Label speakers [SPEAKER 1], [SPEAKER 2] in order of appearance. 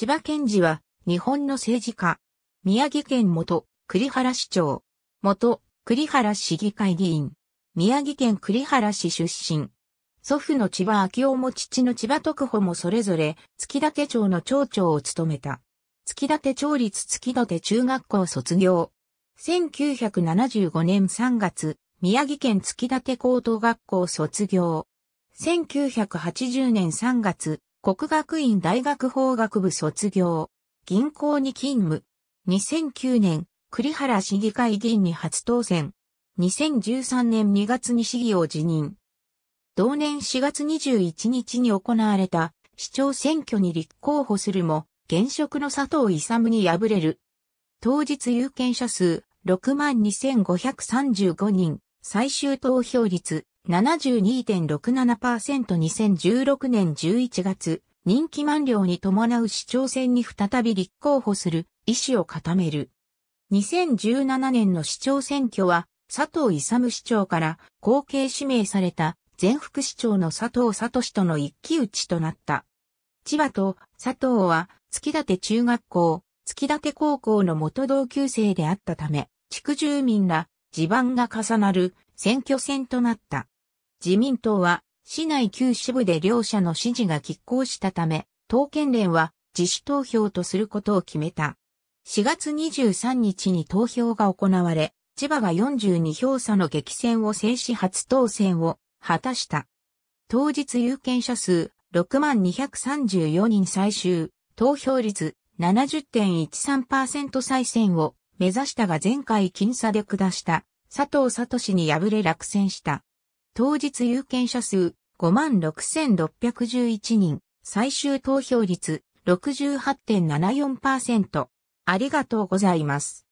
[SPEAKER 1] 千葉県治は、日本の政治家。宮城県元、栗原市長。元、栗原市議会議員。宮城県栗原市出身。祖父の千葉昭夫も父の千葉徳穂もそれぞれ、月立町の町長を務めた。月立町立月立中学校卒業。1975年3月、宮城県月立高等学校卒業。1980年3月、国学院大学法学部卒業、銀行に勤務。2009年、栗原市議会議員に初当選。2013年2月に市議を辞任。同年4月21日に行われた市長選挙に立候補するも、現職の佐藤勇に敗れる。当日有権者数62,535人、最終投票率 72.67%2016 年11月、任期満了に伴う市長選に再び立候補する意思を固める。2017年の市長選挙は、佐藤勇市長から後継指名された前副市長の佐藤聡との一騎打ちとなった。千葉と佐藤は月立中学校、月立高校の元同級生であったため、地区住民ら地盤が重なる選挙戦となった。自民党は、市内旧支部で両者の支持が拮抗したため、党県連は自主投票とすることを決めた。4月23日に投票が行われ、千葉が42票差の激戦を制し初当選を果たした。当日有権者数6234人最終、投票率70.13%再選を目指したが前回僅差で下した佐藤聡に敗れ落選した。当日有権者数56,611人、最終投票率68.74%。ありがとうございます。